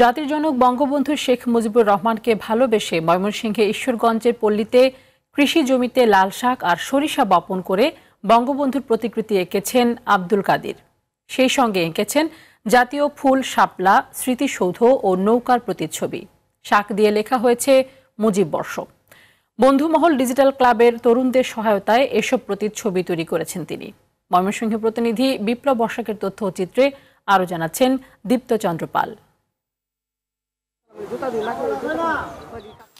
জাতির জনক বঙ্গবন্ধু শেখ মুজিবুর রহমানকে ভালোবেসে ময়মনসিংহে ঈশ্বরগঞ্জের পল্লীতে কৃষি জমিতে লাল শাক আর সরিষা বপন করে বঙ্গবন্ধুর প্রতিকৃতি এঁকেছেন আব্দুল কাদির সেই সঙ্গে এঁকেছেন জাতীয় ফুল শাপলা স্মৃতিসৌধ ও নৌকার প্রতিচ্ছবি শাক দিয়ে লেখা হয়েছে মুজিব বর্ষ বন্ধুমহল ডিজিটাল ক্লাবের তরুণদের সহায়তায় এসব প্রতিচ্ছবি তৈরি করেছেন তিনি ময়মনসিংহ প্রতিনিধি বিপ্লব বর্ষাকের তথ্য চিত্রে আরও জানাচ্ছেন দীপ্ত চন্দ্রপাল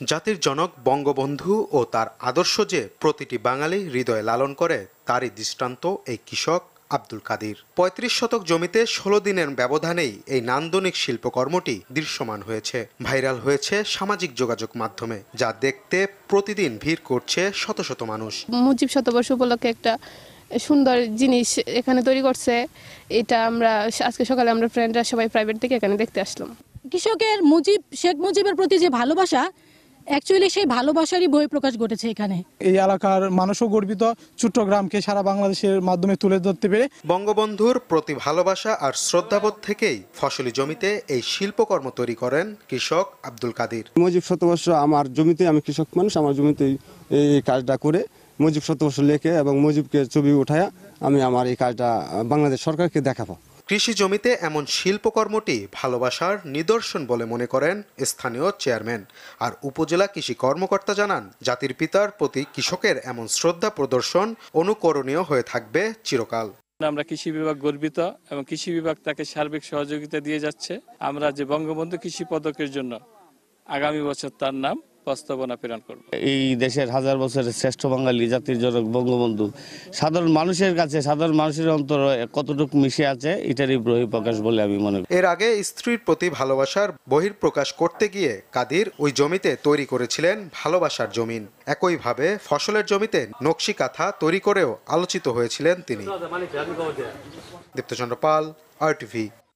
জাতির জনক বঙ্গবন্ধু ও তার আদর্শ যে প্রতিটি বাঙালি হৃদয়ে লালন করে তারই দৃষ্টান্ত এই কৃষক আব্দুল কাদির পঁয়ত্রিশ শতক জমিতে ১৬ দিনের ব্যবধানেই এই নান্দনিক শিল্পকর্মটি দৃশ্যমান হয়েছে ভাইরাল হয়েছে সামাজিক যোগাযোগ মাধ্যমে যা দেখতে প্রতিদিন ভিড় করছে শত শত মানুষ মুজিব শতবর্ষ উপলক্ষে একটা সুন্দর জিনিস এখানে তৈরি করছে এটা আমরা আজকে সকালে আমরা ফ্রেন্ডরা সবাই প্রাইভেট থেকে এখানে দেখতে আসলাম কৃষকের মুজিব শেখ মুজিবের প্রতি যে ভালোবাসা অ্যাকচুয়ালি সেই ভালোবাসারই বই প্রকাশ ঘটেছে এখানে এই এলাকার মানুষও গর্বিত চট্টগ্রামকে সারা বাংলাদেশের মাধ্যমে তুলে ধরতে পেরে বঙ্গবন্ধুর প্রতি ভালোবাসা আর শ্রদ্ধাবোধ থেকেই ফসলি জমিতে এই শিল্পকর্ম তৈরি করেন কৃষক আব্দুল কাদির মুজিব শতবর্ষ আমার জমিতে আমি কৃষক মানুষ আমার জমিতে এই কাজটা করে মুজিব শতবর্ষ লেখে এবং মুজিবকে ছবি উঠায় আমি আমার এই কাজটা বাংলাদেশ সরকারকে দেখাবো কৃষি জমিতে এমন শিল্পকর্মটি ভালোবাসার নিদর্শন বলে মনে করেন স্থানীয় চেয়ারম্যান আর উপজেলা কৃষি কর্মকর্তা জানান জাতির পিতার প্রতি কৃষকের এমন শ্রদ্ধা প্রদর্শন অনুকরণীয় হয়ে থাকবে চিরকাল আমরা কৃষি বিভাগ গর্বিত এবং কৃষি বিভাগ তাকে সার্বিক সহযোগিতা দিয়ে যাচ্ছে আমরা যে বঙ্গবন্ধু কৃষি পদকের জন্য আগামী বছর তার নাম বাস্তবনা প্রেরণ করব এই দেশের হাজার বছরের শ্রেষ্ঠ বাঙালি জাতির জনক বঙ্গবন্ধু সাধারণ মানুষের কাছে সাধারণ মানুষের অন্তর কতটুকু মিশে আছে এটারই বহিঃপ্রকাশ বলে আমি মনে করি এর আগে স্ত্রীর প্রতি ভালোবাসার প্রকাশ করতে গিয়ে কাদির ওই জমিতে তৈরি করেছিলেন ভালোবাসার জমিন একইভাবে ফসলের জমিতে নকশি কাঁথা তৈরি করেও আলোচিত হয়েছিলেন তিনি দীপ্তচন্দ্র পাল আর টিভি